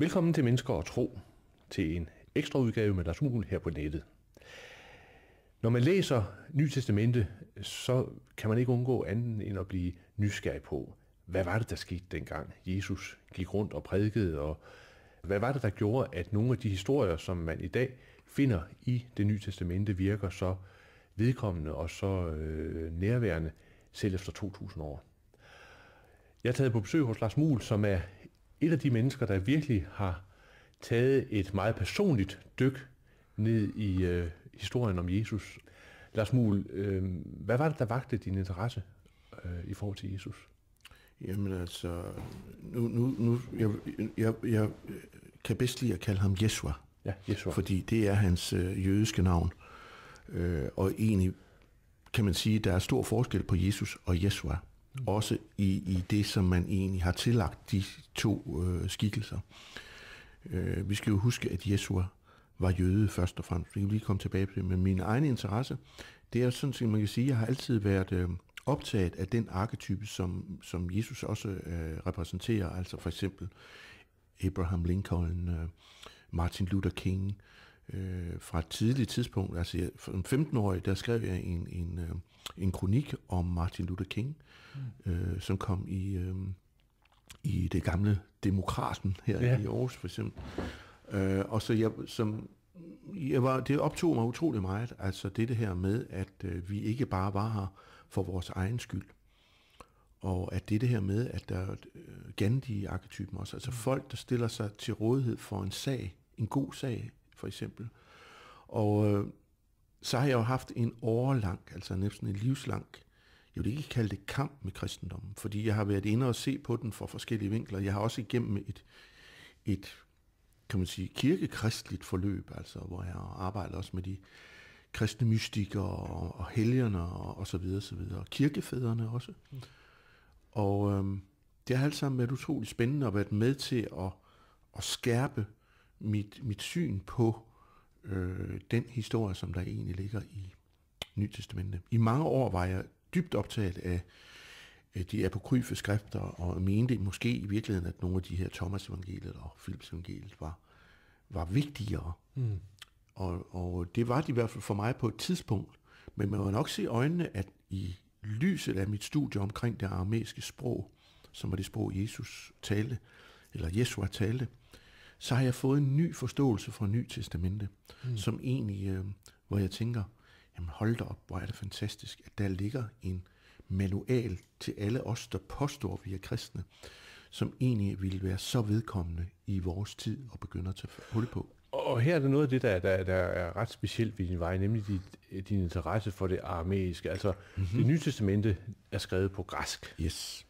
Velkommen til Mennesker og Tro, til en ekstra udgave med Lars Muhl her på nettet. Når man læser Nye Testamente, så kan man ikke undgå anden end at blive nysgerrig på, hvad var det, der skete dengang Jesus gik rundt og prædikede, og hvad var det, der gjorde, at nogle af de historier, som man i dag finder i det Nye Testamente, virker så vedkommende og så øh, nærværende selv efter 2000 år. Jeg er taget på besøg hos Lars Muhl, som er et af de mennesker, der virkelig har taget et meget personligt dyk ned i øh, historien om Jesus. Lars Muhl, øh, hvad var det, der vagte din interesse øh, i forhold til Jesus? Jamen altså, nu, nu, nu jeg, jeg, jeg kan bedst lide at kalde ham Jesua. Ja, Jesua. Fordi det er hans øh, jødiske navn. Øh, og egentlig kan man sige, at der er stor forskel på Jesus og Jesua også i, i det, som man egentlig har tillagt de to øh, skikkelser. Øh, vi skal jo huske, at Jesua var jøde først og fremmest. Vi kan lige komme tilbage til det, men min egen interesse, det er sådan at man kan sige, at jeg har altid været øh, optaget af den arketype, som, som Jesus også øh, repræsenterer, altså for eksempel Abraham Lincoln, øh, Martin Luther King, øh, øh, fra et tidligt tidspunkt, altså jeg, som 15-årig, der skrev jeg en, en, øh, en kronik om Martin Luther King, mm. øh, som kom i, øh, i det gamle Demokraten her ja. i Aarhus for eksempel. Øh, og så jeg, som, jeg var, det optog mig utrolig meget, altså det, det her med, at øh, vi ikke bare var her for vores egen skyld, og at det det her med, at der er øh, Gandhi-arketypen også, altså mm. folk, der stiller sig til rådighed for en sag, en god sag, for eksempel. Og øh, så har jeg jo haft en årlang, altså næsten en livslang, jeg vil ikke kalde det kamp med kristendommen, fordi jeg har været inde og se på den fra forskellige vinkler. Jeg har også igennem et, et kan man sige, kirkekristligt forløb, altså, hvor jeg arbejder også med de kristne mystikere og, og helgerne og, og så videre, så videre. Og kirkefædrene også. Mm. Og øhm, det har alt sammen været utroligt spændende at være med til at, at skærpe mit, mit syn på øh, den historie, som der egentlig ligger i Nytestamentet. I mange år var jeg dybt optaget af de apokryfe skrifter, og mente måske i virkeligheden, at nogle af de her Thomas evangeliet og Philips evangeliet var, var vigtigere. Mm. Og, og det var de i hvert fald for mig på et tidspunkt. Men man må nok se i øjnene, at i lyset af mit studie omkring det aramæiske sprog, som var det sprog, Jesus talte, eller Jesua talte, øh, så har jeg fået en ny forståelse fra Ny Testamente, mm. som egentlig, øh, hvor jeg tænker, jamen hold da op, hvor er det fantastisk, at der ligger en manual til alle os, der påstår, at vi er kristne, som egentlig ville være så vedkommende i vores tid og begynder at tage hul på. Og her er der noget af det, der, der, der er ret specielt ved din vej, nemlig dit, din interesse for det aramæiske. Altså, mm-hmm. det nye testamente er skrevet på græsk. Yes.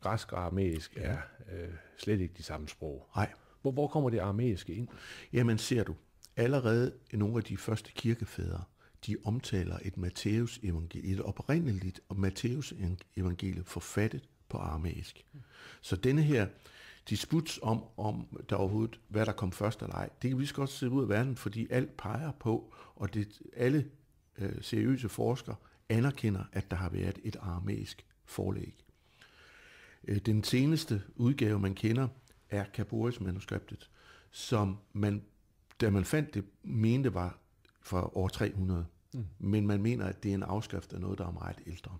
Græsk og aramæisk ja. er øh, slet ikke de samme sprog. Nej. Hvor, hvor kommer det armæiske ind? Jamen ser du, allerede nogle af de første kirkefædre, de omtaler et Matteus evangelie, et oprindeligt Matteus evangelie forfattet på aramæisk. Så denne her disput om, om der overhovedet, hvad der kom først eller ej, det kan vi så godt se ud af verden, fordi alt peger på, og det, alle øh, seriøse forskere anerkender, at der har været et aramæisk forlæg. Øh, den seneste udgave, man kender, er Kaboris manuskriptet som man, da man fandt det, mente var fra år 300. Mm. Men man mener, at det er en afskrift af noget, der er meget ældre.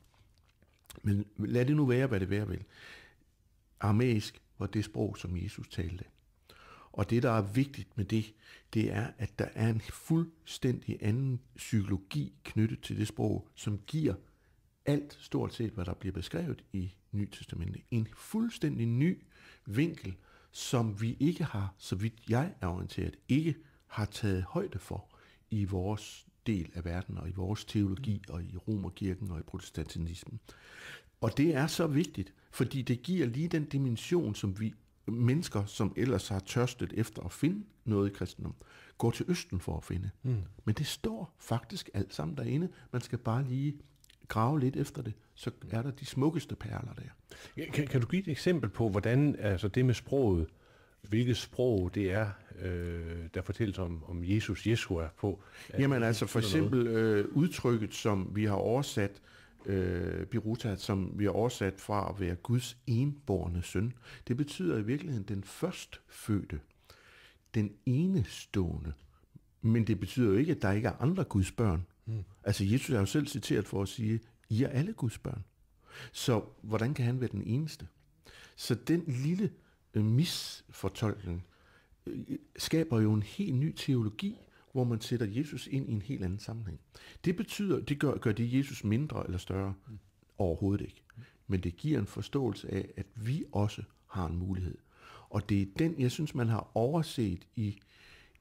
Men lad det nu være, hvad det være vil. Aramæisk var det sprog, som Jesus talte. Og det, der er vigtigt med det, det er, at der er en fuldstændig anden psykologi knyttet til det sprog, som giver alt stort set, hvad der bliver beskrevet i Nyt Testamentet. En fuldstændig ny vinkel som vi ikke har, så vidt jeg er orienteret, ikke har taget højde for i vores del af verden, og i vores teologi, mm. og i romerkirken, og i protestantismen. Og det er så vigtigt, fordi det giver lige den dimension, som vi mennesker, som ellers har tørstet efter at finde noget i kristendom, går til Østen for at finde. Mm. Men det står faktisk alt sammen derinde. Man skal bare lige grave lidt efter det, så er der de smukkeste perler der. Kan, kan du give et eksempel på, hvordan altså det med sproget, hvilket sprog det er, øh, der fortælles om, om Jesus, Jeshua på? Altså, Jamen altså for eksempel øh, udtrykket, som vi har oversat, øh, Biruta, som vi har oversat fra at være Guds enborne søn, det betyder i virkeligheden den førstfødte, den enestående. Men det betyder jo ikke, at der ikke er andre Guds børn. Mm. Altså Jesus er jo selv citeret for at sige, I er alle Guds børn. Så hvordan kan han være den eneste? Så den lille øh, misfortolkning øh, skaber jo en helt ny teologi, hvor man sætter Jesus ind i en helt anden sammenhæng. Det betyder, det gør, gør det Jesus mindre eller større? Mm. Overhovedet ikke. Men det giver en forståelse af, at vi også har en mulighed. Og det er den, jeg synes, man har overset i,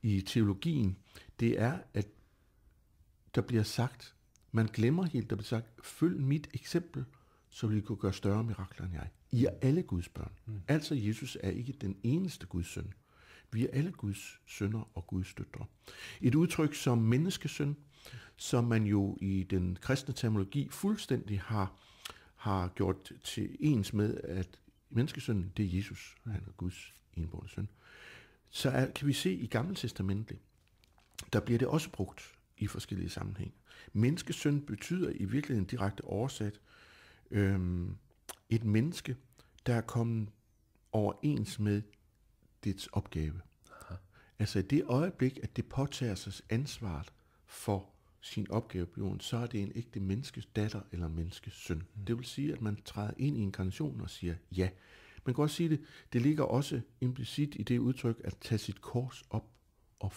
i teologien, det er, at der bliver sagt. Man glemmer helt, der bliver sagt, følg mit eksempel, så vil I kunne gøre større mirakler end jeg. I er alle Guds børn. Mm. Altså, Jesus er ikke den eneste Guds søn. Vi er alle Guds sønner og Guds døtre. Et udtryk som menneskesøn, som man jo i den kristne terminologi fuldstændig har, har gjort til ens med, at menneskesønnen, det er Jesus. Han er Guds enborne søn. Så er, kan vi se i Gamle Testamentet, der bliver det også brugt i forskellige sammenhænge. Menneskesøn betyder i virkeligheden direkte oversat øh, et menneske, der er kommet overens med dets opgave. Aha. Altså i det øjeblik, at det påtager sig ansvaret for sin opgave på jorden, så er det en ægte menneskes datter eller menneskes søn. Mm. Det vil sige, at man træder ind i inkarnationen og siger ja. Man kan også sige det, det ligger også implicit i det udtryk at tage sit kors op og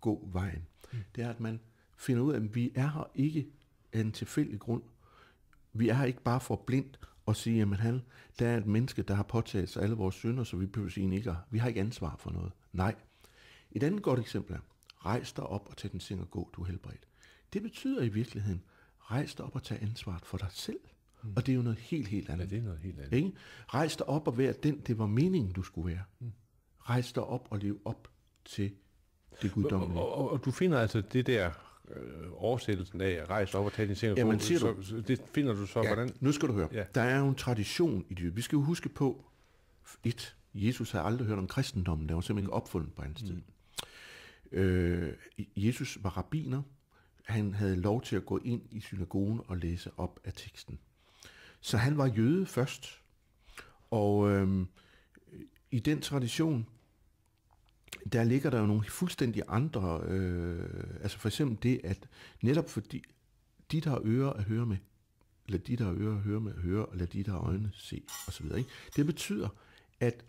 gå vejen. Mm. Det er, at man finder ud af, at vi er her ikke af en tilfældig grund. Vi er her ikke bare for blindt og sige, at han, der er et menneske, der har påtaget sig alle vores synder, så vi behøver sige, ikke vi har ikke ansvar for noget. Nej. Et andet godt eksempel er, rejs dig op og tag den seng og gå, du er helbredt. Det betyder i virkeligheden, rejs dig op og tag ansvaret for dig selv. Mm. Og det er jo noget helt, helt andet. Ja, det er noget helt andet. Ikke? Rejs dig op og vær den, det var meningen, du skulle være. Mm. Rejs dig op og lev op til det guddommelige. Og, og, og, og du finder altså det der øh, oversættelsen af at rejse op og tage din seng og Jamen, siger du, så, det finder du så, ja, hvordan... Nu skal du høre. Ja. Der er jo en tradition i det. Vi skal jo huske på, et, Jesus havde aldrig hørt om kristendommen. Det var simpelthen opfundet på hans tid. Mm. Øh, Jesus var rabbiner. Han havde lov til at gå ind i synagogen og læse op af teksten. Så han var jøde først. Og øh, i den tradition, der ligger der jo nogle fuldstændig andre, øh, altså for eksempel det, at netop fordi de, der har ører at høre med, lad de, der har ører at høre med, høre, og lad de, der har øjne se, osv. Ikke? Det betyder, at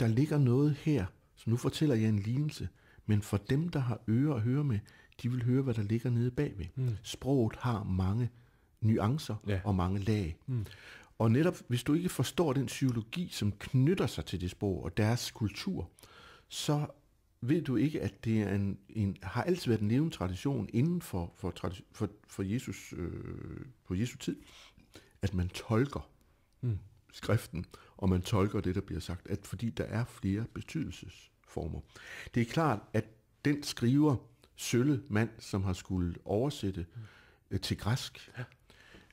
der ligger noget her, så nu fortæller jeg en lignelse, men for dem, der har ører at høre med, de vil høre, hvad der ligger nede bagved. Mm. Sproget har mange nuancer ja. og mange lag. Mm. Og netop, hvis du ikke forstår den psykologi, som knytter sig til det sprog og deres kultur, så ved du ikke, at det er en, en, har altid været en levende tradition inden for, for, for, for Jesus, øh, på Jesu tid, at man tolker mm. skriften, og man tolker det, der bliver sagt, at fordi der er flere betydelsesformer. Det er klart, at den skriver, Sølle mand, som har skulle oversætte mm. øh, til græsk, ja.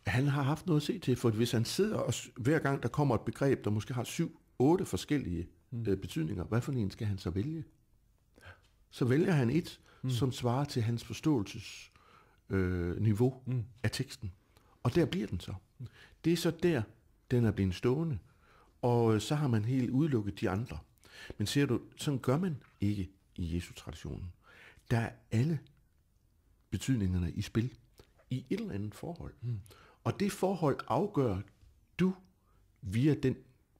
han har haft noget at se til, for hvis han sidder, og hver gang der kommer et begreb, der måske har syv, otte forskellige mm. øh, betydninger. Hvad for en skal han så vælge? Så vælger han et, mm. som svarer til hans forståelsesniveau øh, mm. af teksten. Og der bliver den så. Mm. Det er så der, den er blevet stående. Og øh, så har man helt udelukket de andre. Men ser du, sådan gør man ikke i Jesu-traditionen. Der er alle betydningerne i spil i et eller andet forhold. Mm. Og det forhold afgør du via den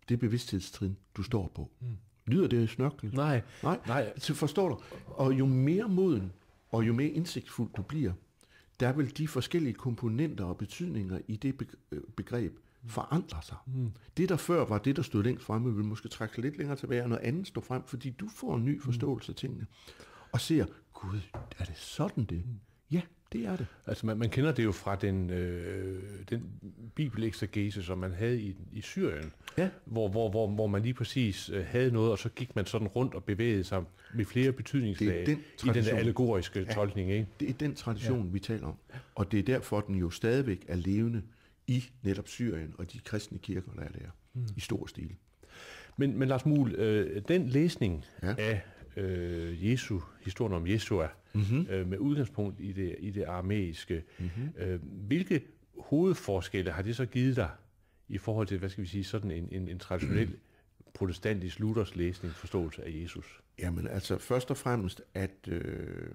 det bevidsthedstrin, du står på. Mm. Lyder det snørklet? Nej. Nej, nej. Så forstår du? Og jo mere moden og jo mere indsigtfuld du bliver, der vil de forskellige komponenter og betydninger i det øh, begreb mm. forandre sig. Mm. Det, der før var det, der stod længst fremme, vil måske trække sig lidt længere tilbage, og noget andet står frem, fordi du får en ny mm. forståelse af tingene. Og ser, gud, er det sådan det? Mm. Ja, det er det. Altså man, man kender det jo fra den, øh, den bibelexegese, som man havde i, i Syrien, ja. hvor, hvor, hvor, hvor man lige præcis øh, havde noget, og så gik man sådan rundt og bevægede sig med flere betydningslag den i den allegoriske ja. tolkning. Ikke? Det er den tradition, ja. vi taler om. Og det er derfor, den jo stadigvæk er levende i netop Syrien og de kristne kirker, der er der mm. i stor stil. Men, men Lars Muhl, øh, den læsning ja. af øh, Jesu, historien om Jesua, mm-hmm. øh, med udgangspunkt i det, i det armæiske. Mm-hmm. Øh, hvilke hovedforskelle har det så givet dig i forhold til, hvad skal vi sige, sådan en, en, en traditionel mm. protestantisk Luthers læsning, forståelse af Jesus? Jamen altså, først og fremmest, at øh,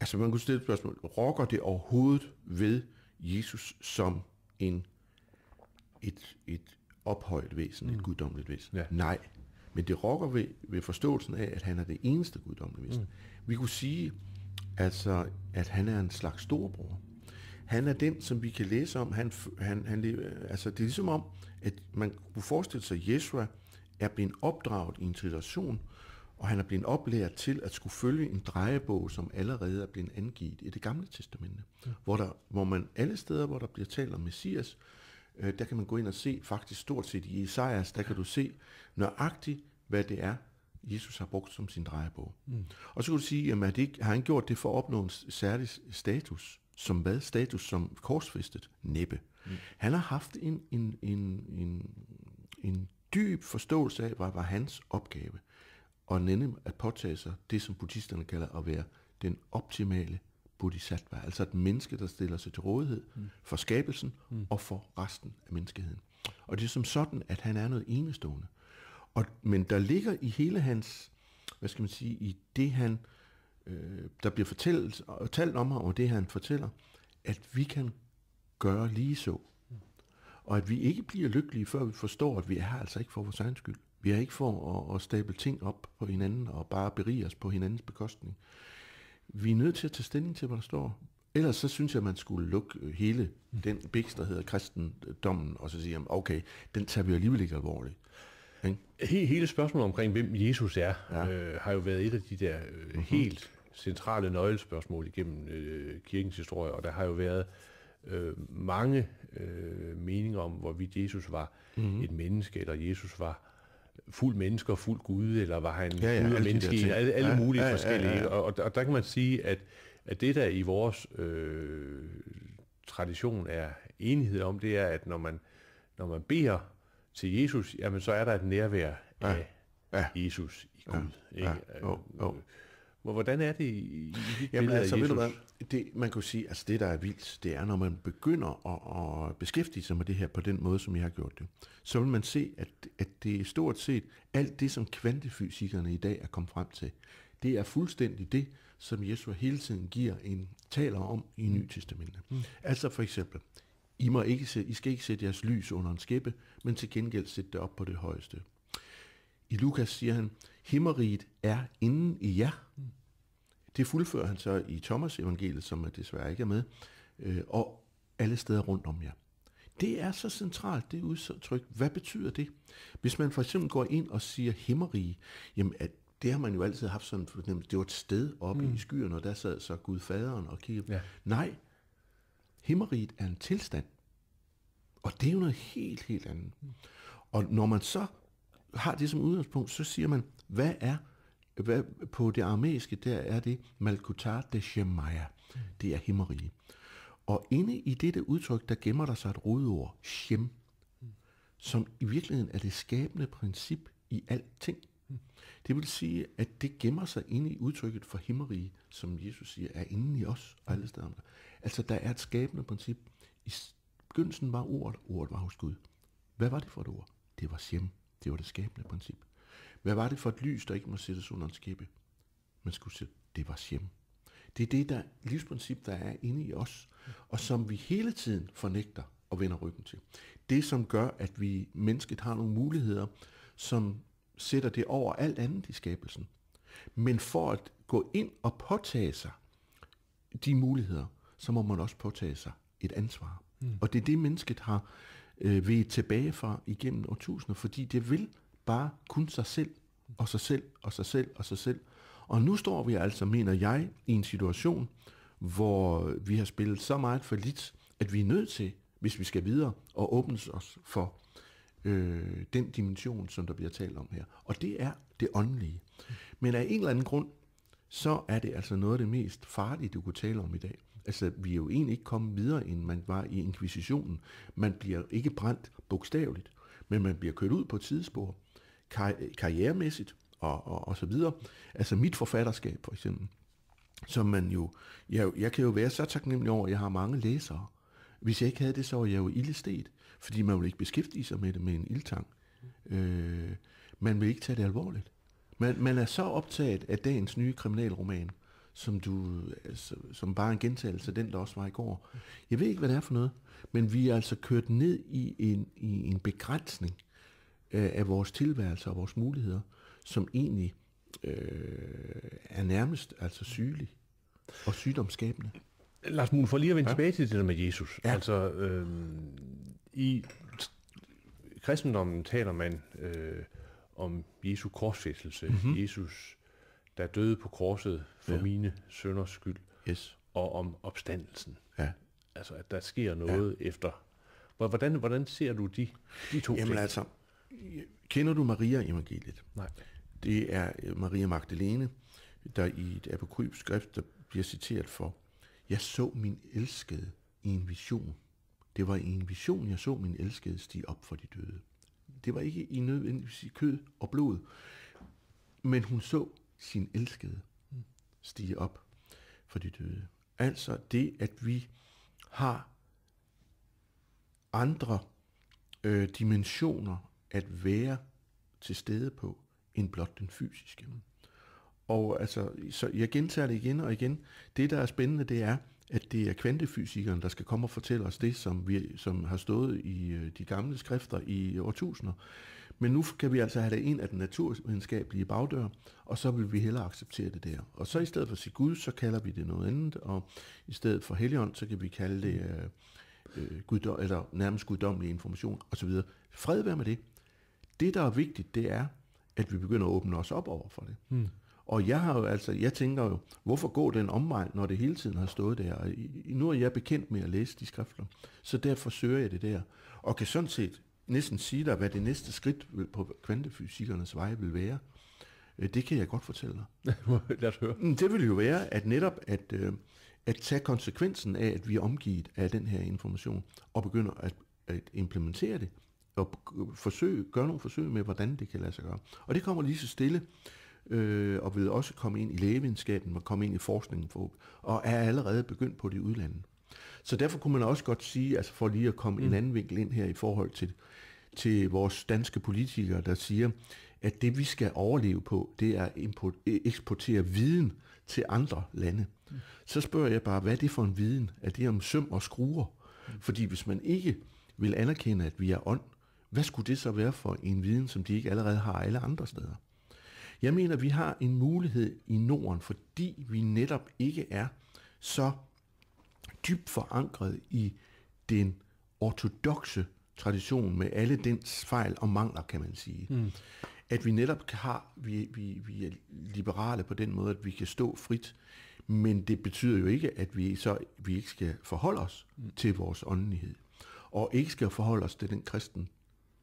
altså man kunne stille et spørgsmål, rokker det overhovedet ved Jesus som en et, et ophøjet væsen, mm. et guddommeligt væsen? Ja. Nej, men det rokker ved, ved forståelsen af, at han er det eneste guddommelige væsen. Mm. Vi kunne sige, altså, at han er en slags storbror. Han er den, som vi kan læse om. Han, han, han, altså, det er ligesom om, at man kunne forestille sig, at Jeshua er blevet opdraget i en situation, og han er blevet oplært til at skulle følge en drejebog, som allerede er blevet angivet i det gamle testamente, mm. hvor, der, hvor man alle steder, hvor der bliver talt om Messias, øh, der kan man gå ind og se faktisk stort set i Isaias, der kan du se nøjagtigt, hvad det er, Jesus har brugt som sin drejebog. Mm. Og så kan du sige, jamen, er det ikke, har han gjort det for at opnå en særlig status? Som hvad? Status som korsfæstet? Næppe. Mm. Han har haft en, en, en, en, en dyb forståelse af, hvad var hans opgave. Og nænde at påtage sig det, som buddhisterne kalder at være den optimale bodhisattva, altså et menneske, der stiller sig til rådighed mm. for skabelsen mm. og for resten af menneskeheden. Og det er som sådan, at han er noget enestående. Og, men der ligger i hele hans, hvad skal man sige, i det han, øh, der bliver fortalt, og talt om ham, og det han fortæller, at vi kan gøre lige så. Mm. Og at vi ikke bliver lykkelige, før vi forstår, at vi er her altså ikke for vores egen skyld. Vi er ikke for at, at stable ting op på hinanden og bare berige os på hinandens bekostning vi er nødt til at tage stilling til, hvad der står. Ellers så synes jeg, man skulle lukke øh, hele mm. den biks, der hedder kristendommen, og så sige, okay, den tager vi alligevel ikke alvorligt. Ikke? Hele, hele spørgsmålet omkring, hvem Jesus er, ja. øh, har jo været et af de der øh, mm-hmm. helt centrale nøglespørgsmål igennem øh, kirkens historie, og der har jo været øh, mange øh, meninger om, hvorvidt Jesus var mm-hmm. et menneske, eller Jesus var fuld menneske og fuld gud, eller var han ja, ja, gud og menneske, alle, alle ja, mulige ja, forskellige. Ja, ja, ja. Og, og der kan man sige, at, at det der i vores øh, tradition er enighed om, det er, at når man, når man beder til Jesus, jamen så er der et nærvær af ja, ja. Jesus i Gud. Ja, ja, oh, oh. Hvordan er det i, i dit Jamen, altså, af Jesus? Ved du hvad? Det, man kan sige, altså det, der er vildt, det er, når man begynder at, at beskæftige sig med det her på den måde, som jeg har gjort det, så vil man se, at, at det er stort set alt det, som kvantefysikerne i dag er kommet frem til. Det er fuldstændig det, som Jesus hele tiden giver en taler om i mm. Nytestamentet. Mm. Altså for eksempel, I, må ikke sæt, I skal ikke sætte jeres lys under en skæppe, men til gengæld sætte det op på det højeste. I Lukas siger han, himmeriget er inden i jer. Mm. Det fuldfører han så i Thomas evangeliet, som desværre ikke er med, øh, og alle steder rundt om jer. Det er så centralt, det udtryk. Hvad betyder det? Hvis man for eksempel går ind og siger himmerige, jamen at det har man jo altid haft sådan eksempel, Det var et sted oppe mm. i skyerne, og der sad så Gud faderen og kiggede. Ja. Nej, himmeriget er en tilstand. Og det er jo noget helt, helt andet. Mm. Og når man så har det som udgangspunkt, så siger man, hvad er hvad, på det armæiske, der er det Malkutar de Shemaya. Det er himmerige. Og inde i dette udtryk, der gemmer der sig et rodord, Shem, som i virkeligheden er det skabende princip i alting. Det vil sige, at det gemmer sig inde i udtrykket for himmerige, som Jesus siger, er inde i os og alle steder. Altså, der er et skabende princip. I begyndelsen var ordet, ordet var hos Gud. Hvad var det for et ord? Det var Shem. Det var det skabende princip. Hvad var det for et lys, der ikke må sættes under en skæbbe? Man skulle sætte, det var hjem. Det er det der livsprincip, der er inde i os, og som vi hele tiden fornægter og vender ryggen til. Det, som gør, at vi mennesket har nogle muligheder, som sætter det over alt andet i skabelsen. Men for at gå ind og påtage sig de muligheder, så må man også påtage sig et ansvar. Mm. Og det er det, mennesket har øh, ved tilbage fra igennem årtusinder, fordi det vil bare kun sig selv, og sig selv, og sig selv, og sig selv. Og nu står vi altså, mener jeg, i en situation, hvor vi har spillet så meget for lidt, at vi er nødt til, hvis vi skal videre, at åbne os for øh, den dimension, som der bliver talt om her. Og det er det åndelige. Men af en eller anden grund, så er det altså noget af det mest farlige, du kunne tale om i dag. Altså, vi er jo egentlig ikke kommet videre, end man var i inkvisitionen. Man bliver ikke brændt bogstaveligt, men man bliver kørt ud på et sidespor kar- karrieremæssigt og, og, og så videre. Altså mit forfatterskab for eksempel, som man jo, jeg, jeg kan jo være så taknemmelig over, at jeg har mange læsere. Hvis jeg ikke havde det, så var jeg jo ildestet, fordi man ville ikke beskæftige sig med det med en ildtang. Øh, man vil ikke tage det alvorligt. Man, man er så optaget af dagens nye kriminalroman, som, du, altså, som bare en gentagelse af den, der også var i går. Jeg ved ikke, hvad det er for noget, men vi er altså kørt ned i en, i en begrænsning øh, af vores tilværelse og vores muligheder, som egentlig øh, er nærmest altså sygelig og sygdomsskabende. Lars Muhl, for lige at vende ja. tilbage til det der med Jesus. Ja. Altså, øh, i kristendommen taler man øh, om Jesu korsfæstelse. Mm-hmm. Jesus, der døde på korset for ja. mine sønders skyld. Yes. Og om opstandelsen. Ja. Altså, at der sker noget ja. efter. Hvordan, hvordan ser du de, de to Jamen ting? altså, Kender du Maria-evangeliet? Nej. Det er øh, Maria Magdalene, der i et apokryfsk skrift, der bliver citeret for, jeg så min elskede i en vision. Det var i en vision, jeg så min elskede stige op for de døde. Det var ikke i nødvendigvis i kød og blod, men hun så sin elskede stige op for de døde. Altså det, at vi har andre øh, dimensioner at være til stede på, end blot den fysiske. Og altså, så jeg gentager det igen og igen. Det, der er spændende, det er, at det er kvantefysikeren, der skal komme og fortælle os det, som, vi, som har stået i øh, de gamle skrifter i årtusinder. Men nu kan vi altså have det ind af den naturvidenskabelige bagdør, og så vil vi hellere acceptere det der. Og så i stedet for at sige Gud, så kalder vi det noget andet, og i stedet for Helligånd, så kan vi kalde det øh, øh guddom, eller nærmest guddommelig information osv. Fred være med det. Det, der er vigtigt, det er, at vi begynder at åbne os op over for det. Mm. Og jeg har jo altså, jeg tænker jo, hvorfor gå den omvej, når det hele tiden har stået der? Og nu er jeg bekendt med at læse de skrifter, så derfor søger jeg det der. Og kan sådan set næsten sige dig, hvad det næste skridt på kvantefysikernes vej vil være. Øh, det kan jeg godt fortælle dig. Lad os høre. Mm, det vil jo være, at netop at, øh, at tage konsekvensen af, at vi er omgivet af den her information, og begynder at, at implementere det og forsøg, gøre nogle forsøg med, hvordan det kan lade sig gøre. Og det kommer lige så stille, øh, og vil også komme ind i lægevidenskaben og komme ind i forskningen, for, og er allerede begyndt på det i udlandet. Så derfor kunne man også godt sige, altså for lige at komme mm. en anden vinkel ind her i forhold til, til vores danske politikere, der siger, at det vi skal overleve på, det er import, eksportere viden til andre lande. Mm. Så spørger jeg bare, hvad er det for en viden? Er det om søm og skruer? Mm. Fordi hvis man ikke vil anerkende, at vi er ånd, hvad skulle det så være for en viden, som de ikke allerede har alle andre steder? Jeg mener, vi har en mulighed i Norden, fordi vi netop ikke er så dybt forankret i den ortodoxe tradition med alle dens fejl og mangler, kan man sige. Mm. At vi netop har, vi, vi, vi er liberale på den måde, at vi kan stå frit, men det betyder jo ikke, at vi så vi ikke skal forholde os mm. til vores åndelighed, og ikke skal forholde os til den kristen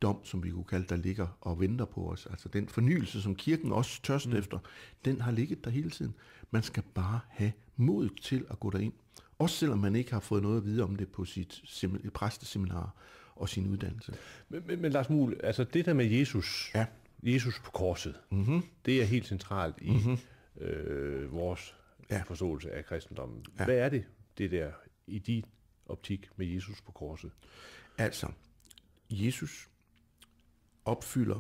dom, som vi kunne kalde, der ligger og venter på os. Altså den fornyelse, som kirken også tørst mm. efter, den har ligget der hele tiden. Man skal bare have mod til at gå derind. Også selvom man ikke har fået noget at vide om det på sit sem- præsteseminar og sin uddannelse. Men, men, men Lars Muhl, altså det der med Jesus, ja. Jesus på korset, mm-hmm. det er helt centralt i mm-hmm. øh, vores ja. forståelse af kristendommen. Ja. Hvad er det, det der, i din optik med Jesus på korset? Altså, Jesus opfylder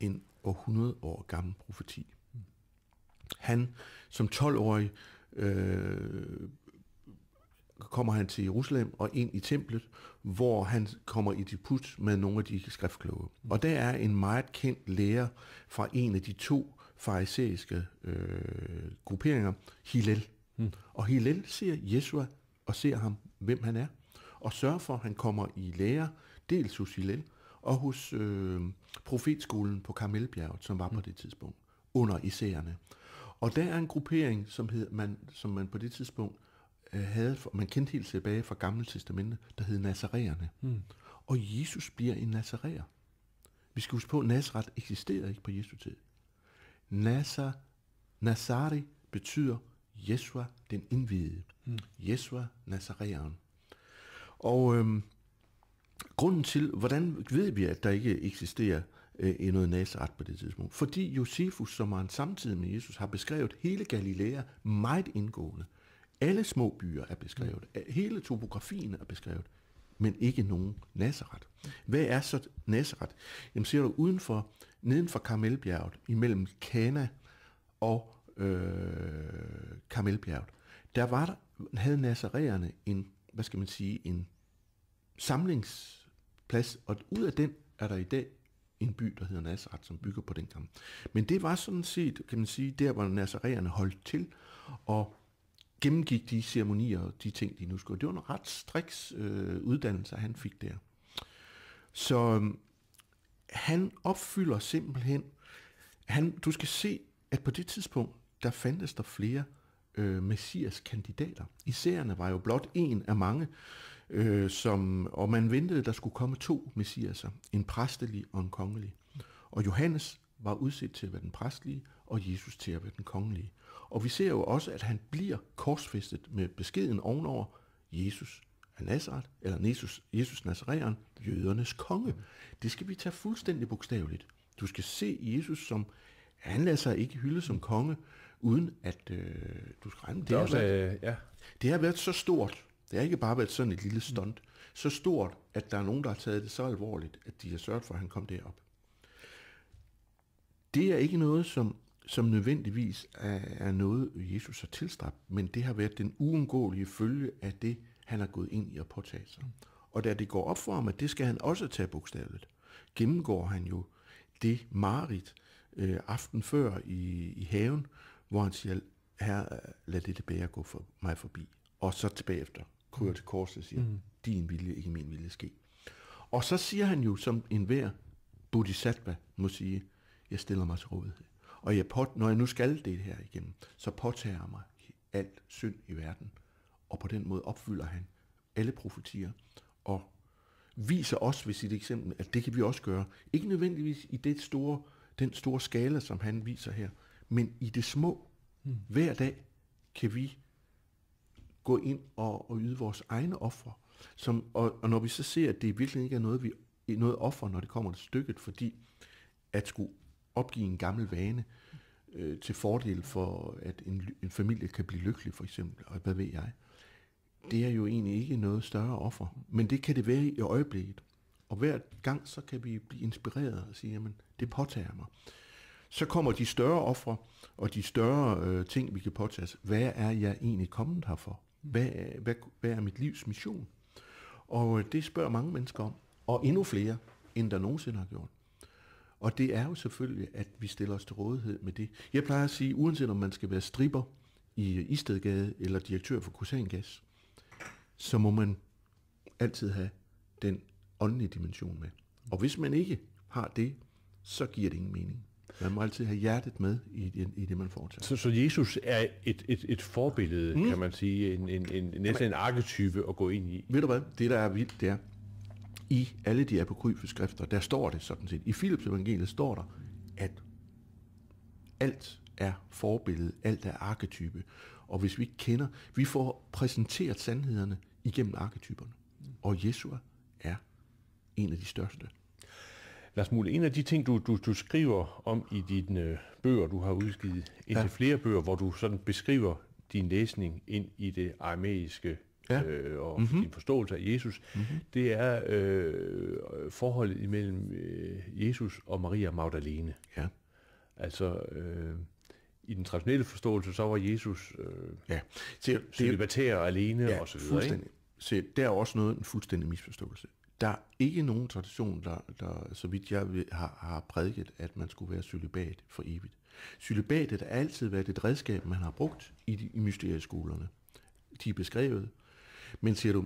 en århundrede år gammel profeti. Han, som 12-årig, øh, kommer han til Jerusalem og ind i templet, hvor han kommer i disput med nogle af de skriftkloge. Og der er en meget kendt lærer fra en af de to farisæiske øh, grupperinger, Hillel. Mm. Og Hillel ser Jesua og ser ham, hvem han er, og sørger for, at han kommer i lære, dels hos Hillel, og hos øh, profetskolen på Karmelbjerget, som var på mm. det tidspunkt, under isærerne. Og der er en gruppering, som, hed, man, som man på det tidspunkt øh, havde, man kendte helt tilbage fra Gamle Testamente, der hed Nazarererne. Mm. Og Jesus bliver en Nazarer. Vi skal huske på, at Nazaret eksisterede ikke på Jesu tid. Nazar, Nazari betyder Jesua den indvidede. Mm. Jesua Nazareren. Og øhm, grunden til, hvordan ved vi, at der ikke eksisterer øh, noget nasaret på det tidspunkt? Fordi Josefus, som var en samtidig med Jesus, har beskrevet hele Galilea meget indgående. Alle små byer er beskrevet. Hele topografien er beskrevet. Men ikke nogen Nazareth. Hvad er så Nazareth? Jamen ser du udenfor, neden for Karmelbjerget, imellem Kana og øh, Karmelbjerget, der var der, havde nazaræerne en, hvad skal man sige, en samlingsplads, og ud af den er der i dag en by, der hedder Nazareth, som bygger på den gamle. Men det var sådan set, kan man sige, der hvor nazarererne holdt til, og gennemgik de ceremonier og de ting, de nu skulle. Det var en ret striks øh, uddannelse, han fik der. Så øh, han opfylder simpelthen, han, du skal se, at på det tidspunkt, der fandtes der flere øh, messias kandidater. Isærerne var jo blot en af mange øh, som, og man ventede, der skulle komme to messiaser, en præstelig og en kongelig. Og Johannes var udset til at være den præstlige, og Jesus til at være den kongelige. Og vi ser jo også, at han bliver korsfæstet med beskeden ovenover Jesus af Nazareth, eller Jesus, Jesus Nazareren, jødernes konge. Det skal vi tage fuldstændig bogstaveligt. Du skal se Jesus som, han lader sig ikke hylde som konge, uden at øh, du skal regne. Det, det, har også, været, øh, ja. det har været så stort, det har ikke bare været sådan et lille stunt. Så stort, at der er nogen, der har taget det så alvorligt, at de har sørget for, at han kom derop. Det er ikke noget, som, som nødvendigvis er, er noget, Jesus har tilstræbt, men det har været den uundgåelige følge af det, han har gået ind i at påtage sig. Og da det går op for ham, at det skal han også tage bogstaveligt, gennemgår han jo det marit øh, aften før i, i haven, hvor han siger, herre, lad dette bære gå for mig forbi, og så tilbage efter kryber til korset og siger, mm. din vilje, ikke min vilje ske. Og så siger han jo, som enhver bodhisattva må sige, jeg stiller mig til rådighed. Og jeg pot, når jeg nu skal det her igennem, så påtager jeg mig alt synd i verden. Og på den måde opfylder han alle profetier og viser os ved sit eksempel, at det kan vi også gøre. Ikke nødvendigvis i det store, den store skala, som han viser her, men i det små. Mm. Hver dag kan vi gå ind og, og yde vores egne ofre. Som, og, og når vi så ser, at det virkelig ikke er noget, vi, noget offer, når det kommer til stykket, fordi at skulle opgive en gammel vane øh, til fordel for, at en, en familie kan blive lykkelig, for eksempel, og hvad ved jeg, det er jo egentlig ikke noget større offer. Men det kan det være i øjeblikket. Og hver gang, så kan vi blive inspireret og sige, jamen, det påtager mig. Så kommer de større ofre og de større øh, ting, vi kan påtage os. Hvad er jeg egentlig kommet her for? Hvad, hvad, hvad er mit livs mission? Og øh, det spørger mange mennesker om, og endnu flere, end der nogensinde har gjort. Og det er jo selvfølgelig, at vi stiller os til rådighed med det. Jeg plejer at sige, uanset om man skal være stripper i øh, Istedgade eller direktør for Kusangas, så må man altid have den åndelige dimension med. Og hvis man ikke har det, så giver det ingen mening. Man må altid have hjertet med i, i, i det, man foretager. Så, så Jesus er et, et, et forbillede, mm. kan man sige, en, en, en, næsten en arketype at gå ind i. Ved du hvad? Det, der er vildt, det er, i alle de apokryfe skrifter, der står det sådan set. I Philips evangeliet står der, at alt er forbillede, alt er arketype. Og hvis vi ikke kender, vi får præsenteret sandhederne igennem arketyperne. Og Jesua er en af de største. Lars Mule, en af de ting, du, du, du skriver om i dine øh, bøger, du har udgivet indtil ja. flere bøger, hvor du sådan beskriver din læsning ind i det armæiske ja. øh, og mm-hmm. din forståelse af Jesus, mm-hmm. det er øh, forholdet imellem øh, Jesus og Maria Magdalene. Ja. Altså, øh, i den traditionelle forståelse, så var Jesus øh, ja. Se, det, celibatær alene ja, og så videre. Ikke? Se, der er også noget en fuldstændig misforståelse. Der er ikke nogen tradition, der, der så vidt jeg har, har prædiket, at man skulle være celibat for evigt. Celibatet har altid været et redskab, man har brugt i, de, i mysterieskolerne. De er beskrevet. Men ser du,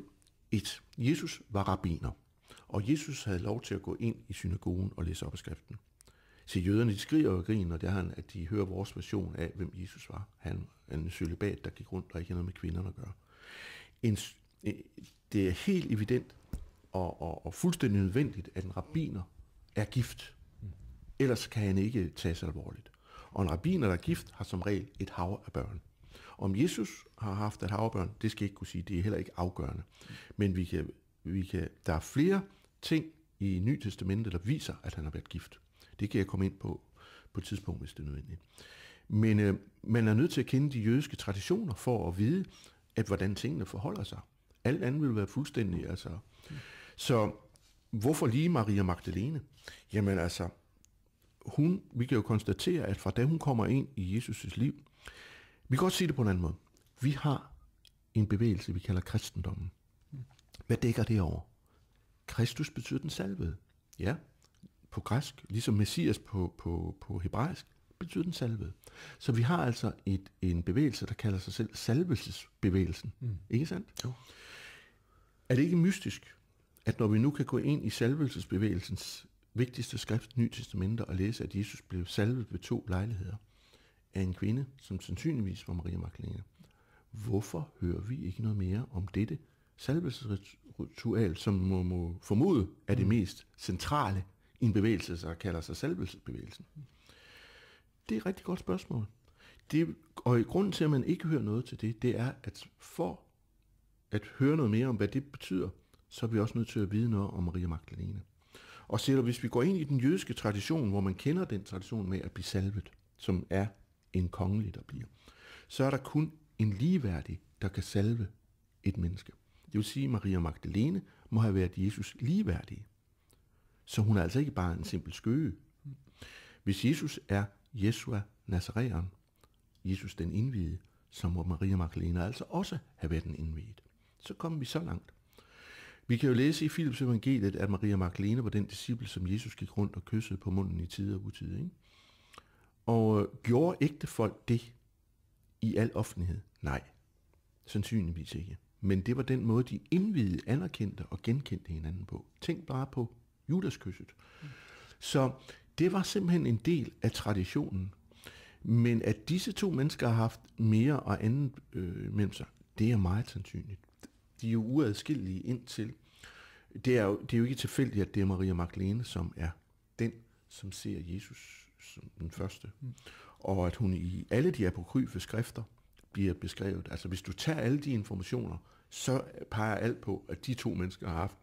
et, Jesus var rabiner, og Jesus havde lov til at gå ind i synagogen og læse op af skriften. Se, jøderne de skriger og griner, det han, at de hører vores version af, hvem Jesus var. Han er en celibat, der gik rundt og ikke havde noget med kvinderne at gøre. En, det er helt evident, og, og, og fuldstændig nødvendigt, at en rabbiner er gift. Ellers kan han ikke tages alvorligt. Og en rabbiner, der er gift, har som regel et hav af børn. Om Jesus har haft et hav af børn, det skal jeg ikke kunne sige. Det er heller ikke afgørende. Men vi kan, vi kan, der er flere ting i Ny Testamentet, der viser, at han har været gift. Det kan jeg komme ind på på et tidspunkt, hvis det er nødvendigt. Men øh, man er nødt til at kende de jødiske traditioner for at vide, at hvordan tingene forholder sig. Alt andet vil være fuldstændig altså, så hvorfor lige Maria Magdalene? Jamen altså, hun, vi kan jo konstatere, at fra da hun kommer ind i Jesus' liv, vi kan godt sige det på en anden måde. Vi har en bevægelse, vi kalder kristendommen. Hvad dækker det over? Kristus betyder den salvede. Ja, på græsk, ligesom Messias på, på, på hebraisk, betyder den salvede. Så vi har altså et, en bevægelse, der kalder sig selv salvelsesbevægelsen. Mm. Ikke sandt? Jo. Er det ikke mystisk? at når vi nu kan gå ind i salvelsesbevægelsens vigtigste skrift, Ny Testamenter, og læse, at Jesus blev salvet ved to lejligheder af en kvinde, som sandsynligvis var Maria Magdalene, hvorfor hører vi ikke noget mere om dette salvelsesritual, som må, må formode er det mm. mest centrale i en bevægelse, der kalder sig salvelsesbevægelsen? Det er et rigtig godt spørgsmål. Det, og i grunden til, at man ikke hører noget til det, det er, at for at høre noget mere om, hvad det betyder, så er vi også nødt til at vide noget om Maria Magdalene. Og ser hvis vi går ind i den jødiske tradition, hvor man kender den tradition med at blive salvet, som er en kongelig, der bliver, så er der kun en ligeværdig, der kan salve et menneske. Det vil sige, at Maria Magdalene må have været Jesus ligeværdig. Så hun er altså ikke bare en simpel skøge. Hvis Jesus er Jesua Nazareren, Jesus den indvide, så må Maria Magdalene altså også have været den indviet. Så kommer vi så langt. Vi kan jo læse i Philips evangeliet, at Maria Magdalene var den disciple, som Jesus gik rundt og kyssede på munden i tid og utid. Ikke? Og øh, gjorde ægte folk det i al offentlighed? Nej, sandsynligvis ikke. Men det var den måde, de indvidede, anerkendte og genkendte hinanden på. Tænk bare på Judaskysset. kysset. Så det var simpelthen en del af traditionen. Men at disse to mennesker har haft mere og andet øh, mellem sig, det er meget sandsynligt de er jo uadskillelige indtil. Det er, jo, det er jo ikke tilfældigt, at det er Maria Magdalene, som er den, som ser Jesus som den første. Mm. Og at hun i alle de apokryfe skrifter bliver beskrevet. Altså hvis du tager alle de informationer, så peger alt på, at de to mennesker har haft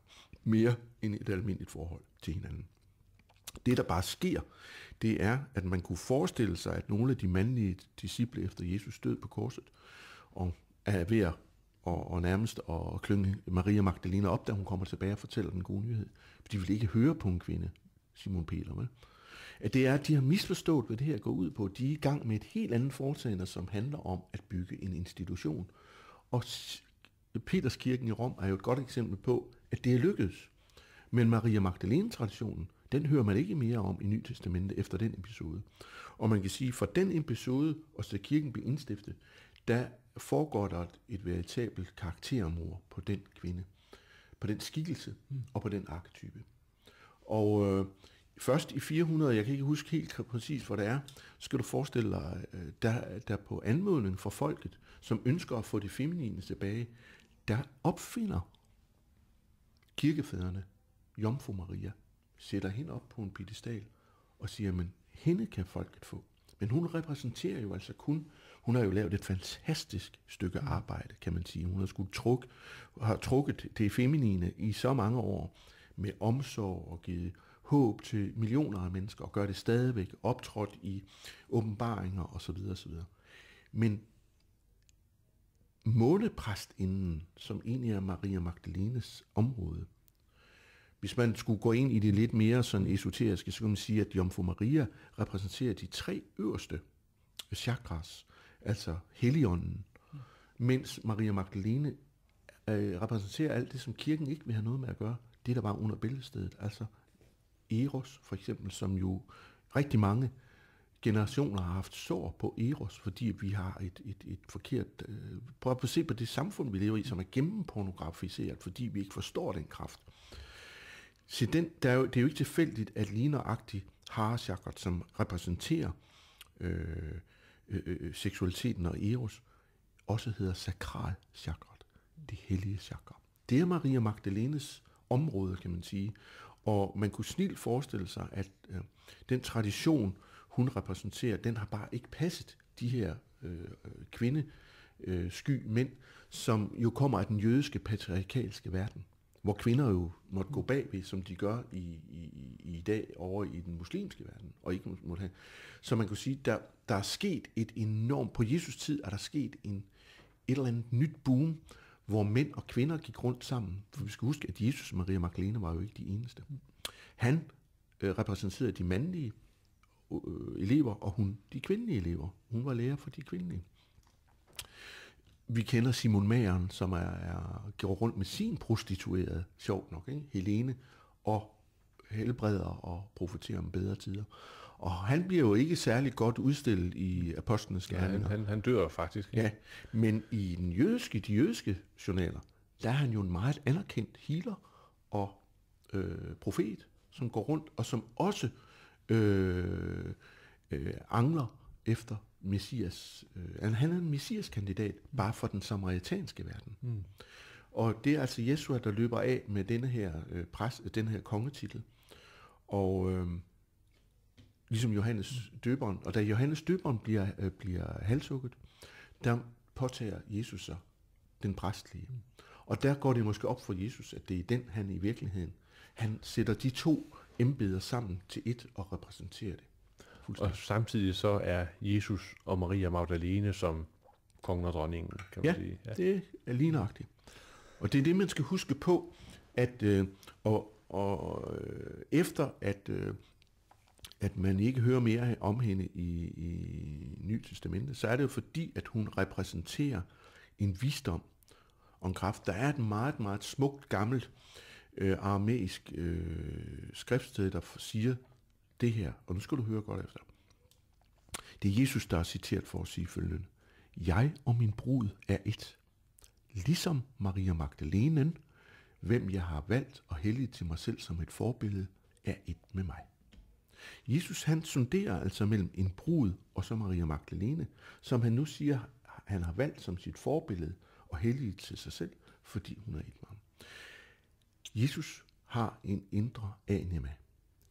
mere end et almindeligt forhold til hinanden. Det, der bare sker, det er, at man kunne forestille sig, at nogle af de mandlige disciple efter Jesus død på korset, og er ved at og, og nærmest at klynge Maria Magdalena op, da hun kommer tilbage og fortæller den gode nyhed. For de vil ikke høre på en kvinde, Simon Peter. Vel? At det er, at de har misforstået, hvad det her går ud på. De er i gang med et helt andet foretagende, som handler om at bygge en institution. Og Peterskirken i Rom er jo et godt eksempel på, at det er lykkedes. Men Maria Magdalene-traditionen, den hører man ikke mere om i Ny Testamente efter den episode. Og man kan sige, at fra den episode, og så kirken blev indstiftet, der foregår der et veritabelt karaktermor på den kvinde, på den skikkelse mm. og på den arketype. Og øh, først i 400, jeg kan ikke huske helt præcis, hvor det er, skal du forestille dig, øh, der, der på anmodning fra folket, som ønsker at få det feminine tilbage, der opfinder kirkefædrene Jomfru Maria, sætter hende op på en pittestal og siger, men hende kan folket få. Men hun repræsenterer jo altså kun hun har jo lavet et fantastisk stykke mm. arbejde, kan man sige. Hun har, skulle truk, har trukket det feminine i så mange år med omsorg og givet håb til millioner af mennesker og gør det stadigvæk optrådt i åbenbaringer osv. osv. Men månepræstinden, som egentlig er Maria Magdalenes område, hvis man skulle gå ind i det lidt mere sådan esoteriske, så kan man sige, at Jomfru Maria repræsenterer de tre øverste chakras, altså Helligånden, mens Maria Magdalene øh, repræsenterer alt det, som kirken ikke vil have noget med at gøre, det der var under billedstedet, altså Eros for eksempel, som jo rigtig mange generationer har haft sår på Eros, fordi vi har et, et, et forkert... Øh, prøv at se på det samfund, vi lever i, som er gennempornografiseret, fordi vi ikke forstår den kraft. Så den, der er jo, det er jo ikke tilfældigt, at lige nøjagtigt Harachakrat, som repræsenterer øh, Øh, øh, øh, seksualiteten og eros, også hedder sakral chakra, det hellige chakra. Det er Maria Magdalenes område, kan man sige. Og man kunne snilt forestille sig, at øh, den tradition, hun repræsenterer, den har bare ikke passet de her øh, øh kvinde, øh, sky mænd, som jo kommer af den jødiske patriarkalske verden hvor kvinder jo måtte gå bagved, som de gør i, i, i dag over i den muslimske verden, og ikke måtte have. Så man kunne sige, der, der er sket et enormt, på Jesus tid er der sket en, et eller andet nyt boom, hvor mænd og kvinder gik rundt sammen. For vi skal huske, at Jesus og Maria Magdalene var jo ikke de eneste. Han øh, repræsenterede de mandlige øh, elever, og hun de kvindelige elever. Hun var lærer for de kvindelige vi kender Simon Mageren, som er, er, går rundt med sin prostituerede, sjovt nok, ikke? Helene, og helbreder og profiterer om bedre tider. Og han bliver jo ikke særlig godt udstillet i apostlenes gerninger. Ja, han, han, han dør faktisk. Ikke? Ja, men i den jødiske, de jødiske journaler, der er han jo en meget anerkendt healer og øh, profet, som går rundt og som også øh, øh, angler efter messias, øh, han er en messias-kandidat, mm. bare for den samaritanske verden. Mm. Og det er altså Jesu, der løber af med denne her, øh, præst, den her kongetitel. Og øh, ligesom Johannes mm. døberen, og da Johannes døberen bliver, øh, bliver halshugget, der påtager Jesus sig den præstlige. Mm. Og der går det måske op for Jesus, at det er den, han i virkeligheden, han sætter de to embeder sammen til et og repræsenterer det. Og samtidig så er Jesus og Maria Magdalene som kongen og dronningen, kan man ja, sige. Ja, det er lige nøjagtigt. Og det er det, man skal huske på, at øh, og, og, øh, efter at, øh, at man ikke hører mere om hende i, i Nyt Testamentet, så er det jo fordi, at hun repræsenterer en visdom om kraft. Der er et meget, meget smukt gammelt øh, aramæisk øh, skriftsted, der siger, det her, og nu skal du høre godt efter. Det er Jesus, der er citeret for at sige følgende. Jeg og min brud er et. Ligesom Maria Magdalene, hvem jeg har valgt og helliget til mig selv som et forbillede, er et med mig. Jesus han sonderer altså mellem en brud og så Maria Magdalene, som han nu siger, han har valgt som sit forbillede og helliget til sig selv, fordi hun er et med ham. Jesus har en indre anima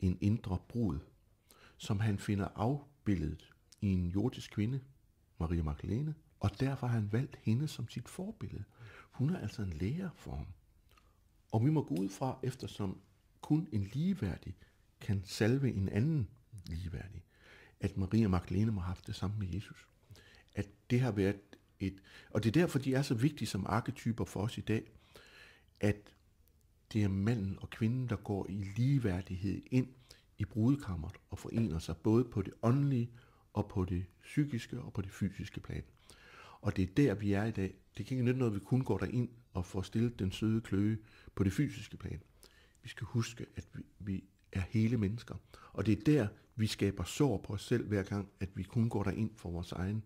en indre brud, som han finder afbildet i en jordisk kvinde, Maria Magdalene, og derfor har han valgt hende som sit forbillede. Hun er altså en lærer for ham. Og vi må gå ud fra, eftersom kun en ligeværdig kan salve en anden ligeværdig, at Maria Magdalene må have haft det samme med Jesus. At det har været et, og det er derfor, de er så vigtige som arketyper for os i dag, at det er manden og kvinden, der går i ligeværdighed ind i brudekammeret og forener sig både på det åndelige og på det psykiske og på det fysiske plan. Og det er der, vi er i dag. Det kan ikke nytte noget, at vi kun går derind og får stillet den søde kløe på det fysiske plan. Vi skal huske, at vi, vi er hele mennesker. Og det er der, vi skaber sår på os selv hver gang, at vi kun går derind for vores egen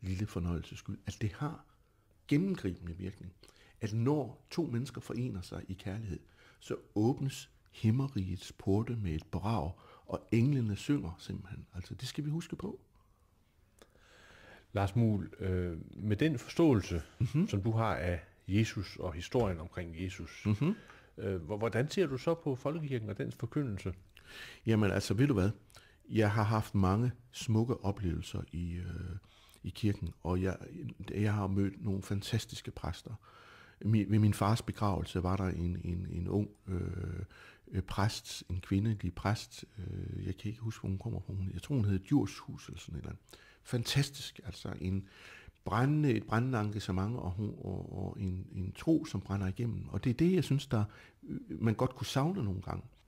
lille fornøjelses skyld. At det har gennemgribende virkning at når to mennesker forener sig i kærlighed, så åbnes himmerigets porte med et brag, og englene synger simpelthen. Altså, det skal vi huske på. Lars Muhl, øh, med den forståelse, mm-hmm. som du har af Jesus og historien omkring Jesus, mm-hmm. øh, hvordan ser du så på folkekirken og dens forkyndelse? Jamen altså, ved du hvad? Jeg har haft mange smukke oplevelser i, øh, i kirken, og jeg, jeg har mødt nogle fantastiske præster, ved min fars begravelse var der en, en, en ung øh, præst, en kvindelig præst, øh, jeg kan ikke huske, hvor hun kommer fra, hun, jeg tror hun hed Djurshus eller sådan et eller andet. Fantastisk, altså en brændende, et brændende engagement og, hun, og, og en, en tro, som brænder igennem. Og det er det, jeg synes, der øh, man godt kunne savne nogle gange.